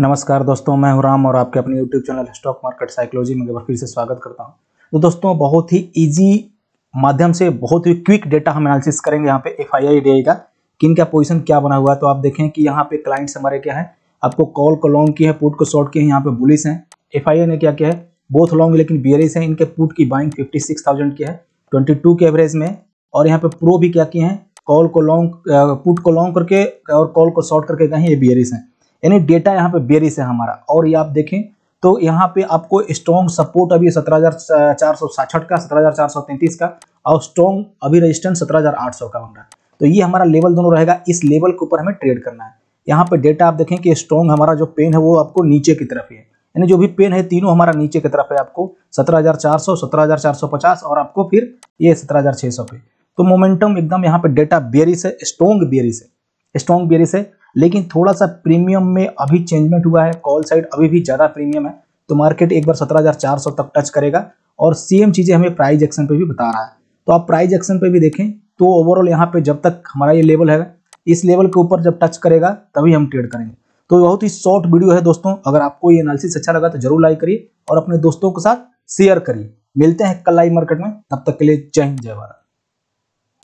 नमस्कार दोस्तों मैं हूं राम और आपके अपने YouTube channel stock market psychology में एक बार फिर से स्वागत करता हूं तो दोस्तों बहुत ही इजी माध्यम से बहुत ही क्विक डेटा हम एनालिसिस करेंगे यहाँ पे एफ आई का किन का पोजिशन क्या बना हुआ है तो आप देखें कि यहाँ पे क्लाइंट्स हमारे क्या है आपको कॉल को लॉन्ग की है पुट को शॉर्ट की है यहाँ पे बुलिस हैं एफ ने क्या किया है बोथ लॉन्ग लेकिन बियरिस है इनके पुट की बाइंग फिफ्टी सिक्स थाउजेंड की है ट्वेंटी टू के एवरेज में और यहाँ पे प्रो भी क्या किए हैं कॉल को लॉन्ग पुट को लॉन्ग करके और कॉल को शॉर्ट करके गए हैं ये बियरिस हैं यानी डेटा यहाँ पे बेरिस है हमारा और ये आप देखें तो यहाँ पे आपको स्ट्रॉन्ग सपोर्ट अभी सत्रह हज़ार चार सौ का सत्रह हज़ार चार सौ का और स्ट्रॉन्ग अभी रजिस्टेंस सत्रह हज़ार आठ सौ का बन रहा है तो ये हमारा लेवल दोनों रहेगा इस लेवल के ऊपर हमें ट्रेड करना है यहाँ पे डेटा आप देखें कि स्ट्रॉन्ग हमारा जो पेन है वो आपको नीचे की तरफ है यानी जो भी पेन है तीनों हमारा नीचे की तरफ है आपको 17,400, 17,450 और आपको फिर ये 17,600 पे तो मोमेंटम एकदम यहाँ पे डेटा बेरिस है स्ट्रॉन्ग बेरिस है स्ट्रॉन्ग बेरिस है लेकिन थोड़ा सा प्रीमियम में अभी चेंजमेंट हुआ है कॉल साइड अभी भी ज़्यादा प्रीमियम है तो मार्केट एक बार सत्रह तक टच करेगा और सेम चीज़ें हमें प्राइज एक्शन पे भी बता रहा है तो आप प्राइज एक्शन पे भी देखें तो ओवरऑल यहाँ पे जब तक हमारा ये लेवल है इस लेवल के ऊपर जब टच करेगा तभी हम ट्रेड करेंगे तो बहुत ही शॉर्ट वीडियो है दोस्तों अगर आपको ये एनालिसिस अच्छा लगा तो जरूर लाइक करिए और अपने दोस्तों के साथ शेयर करिए मिलते हैं कल लाइव मार्केट में तब तक के लिए जय हिंद जय भारत